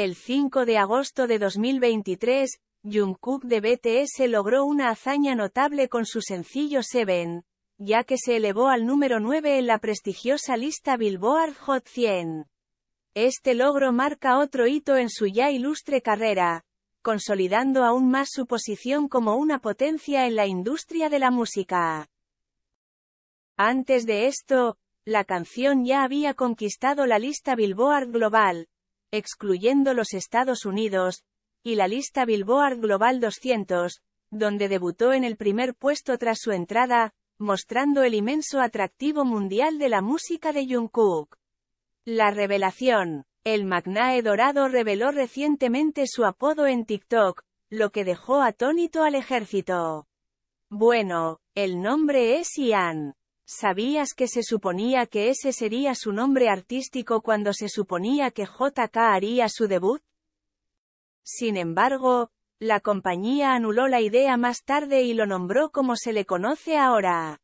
El 5 de agosto de 2023, Jungkook de BTS logró una hazaña notable con su sencillo Seven, ya que se elevó al número 9 en la prestigiosa lista Billboard Hot 100. Este logro marca otro hito en su ya ilustre carrera, consolidando aún más su posición como una potencia en la industria de la música. Antes de esto, la canción ya había conquistado la lista Billboard Global, excluyendo los Estados Unidos, y la lista Billboard Global 200, donde debutó en el primer puesto tras su entrada, mostrando el inmenso atractivo mundial de la música de Jungkook. La revelación. El magnae dorado reveló recientemente su apodo en TikTok, lo que dejó atónito al ejército. Bueno, el nombre es Ian. ¿Sabías que se suponía que ese sería su nombre artístico cuando se suponía que JK haría su debut? Sin embargo, la compañía anuló la idea más tarde y lo nombró como se le conoce ahora.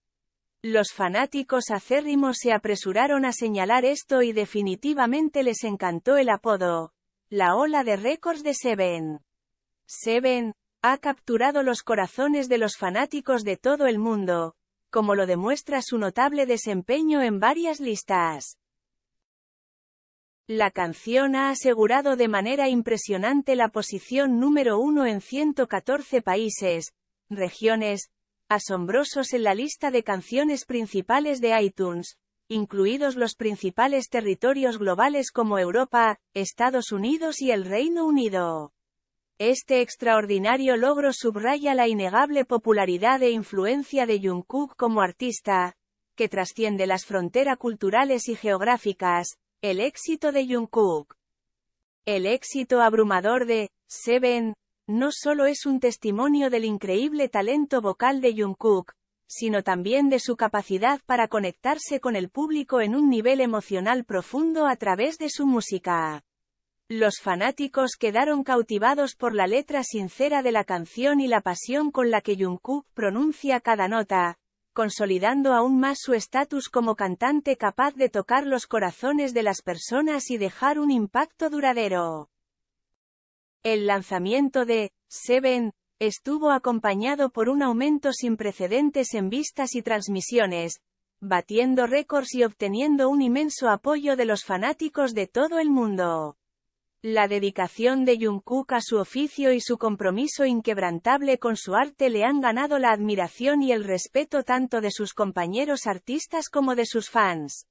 Los fanáticos acérrimos se apresuraron a señalar esto y definitivamente les encantó el apodo. La ola de récords de Seven. Seven, ha capturado los corazones de los fanáticos de todo el mundo, como lo demuestra su notable desempeño en varias listas. La canción ha asegurado de manera impresionante la posición número uno en 114 países, regiones, asombrosos en la lista de canciones principales de iTunes, incluidos los principales territorios globales como Europa, Estados Unidos y el Reino Unido. Este extraordinario logro subraya la innegable popularidad e influencia de Jungkook como artista, que trasciende las fronteras culturales y geográficas, el éxito de Jungkook. El éxito abrumador de Seven no solo es un testimonio del increíble talento vocal de Jungkook, sino también de su capacidad para conectarse con el público en un nivel emocional profundo a través de su música. Los fanáticos quedaron cautivados por la letra sincera de la canción y la pasión con la que Jungkook pronuncia cada nota, consolidando aún más su estatus como cantante capaz de tocar los corazones de las personas y dejar un impacto duradero. El lanzamiento de Seven estuvo acompañado por un aumento sin precedentes en vistas y transmisiones, batiendo récords y obteniendo un inmenso apoyo de los fanáticos de todo el mundo. La dedicación de Jungkook a su oficio y su compromiso inquebrantable con su arte le han ganado la admiración y el respeto tanto de sus compañeros artistas como de sus fans.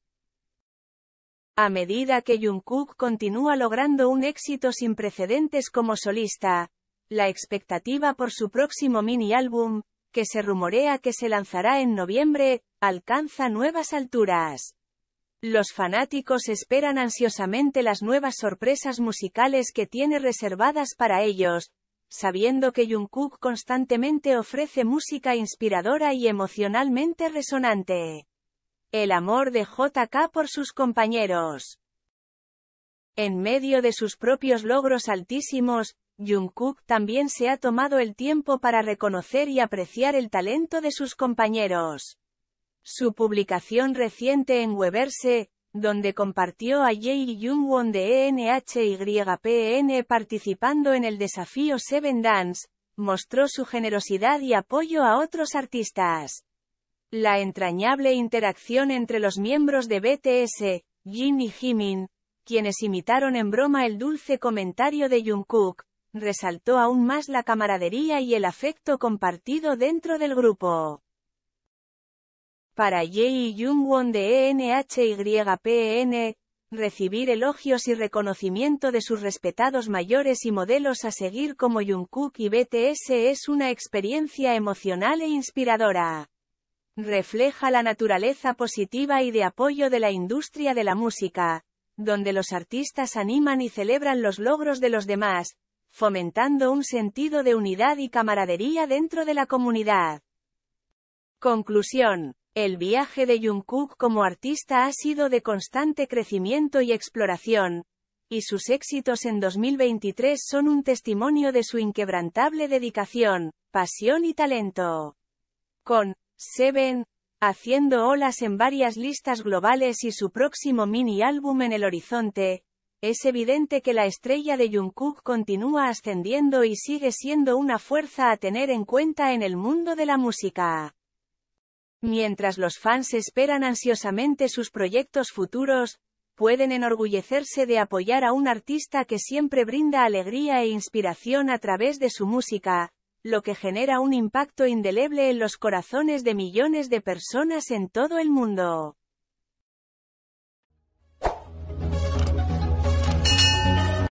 A medida que Jungkook continúa logrando un éxito sin precedentes como solista, la expectativa por su próximo mini álbum, que se rumorea que se lanzará en noviembre, alcanza nuevas alturas. Los fanáticos esperan ansiosamente las nuevas sorpresas musicales que tiene reservadas para ellos, sabiendo que Jungkook constantemente ofrece música inspiradora y emocionalmente resonante. El amor de JK por sus compañeros. En medio de sus propios logros altísimos, Jungkook también se ha tomado el tiempo para reconocer y apreciar el talento de sus compañeros. Su publicación reciente en Weberse, donde compartió a Jay Jungwon de ENHYPN participando en el desafío Seven Dance, mostró su generosidad y apoyo a otros artistas. La entrañable interacción entre los miembros de BTS, Jin y Jimin, quienes imitaron en broma el dulce comentario de Jungkook, resaltó aún más la camaradería y el afecto compartido dentro del grupo. Para Ye Jungwon won de ENHYPN, recibir elogios y reconocimiento de sus respetados mayores y modelos a seguir como Jungkook y BTS es una experiencia emocional e inspiradora. Refleja la naturaleza positiva y de apoyo de la industria de la música, donde los artistas animan y celebran los logros de los demás, fomentando un sentido de unidad y camaradería dentro de la comunidad. Conclusión. El viaje de Jungkook como artista ha sido de constante crecimiento y exploración, y sus éxitos en 2023 son un testimonio de su inquebrantable dedicación, pasión y talento. Con Seven, haciendo olas en varias listas globales y su próximo mini álbum en el horizonte, es evidente que la estrella de Jungkook continúa ascendiendo y sigue siendo una fuerza a tener en cuenta en el mundo de la música. Mientras los fans esperan ansiosamente sus proyectos futuros, pueden enorgullecerse de apoyar a un artista que siempre brinda alegría e inspiración a través de su música, lo que genera un impacto indeleble en los corazones de millones de personas en todo el mundo.